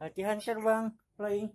hati sir bang flying?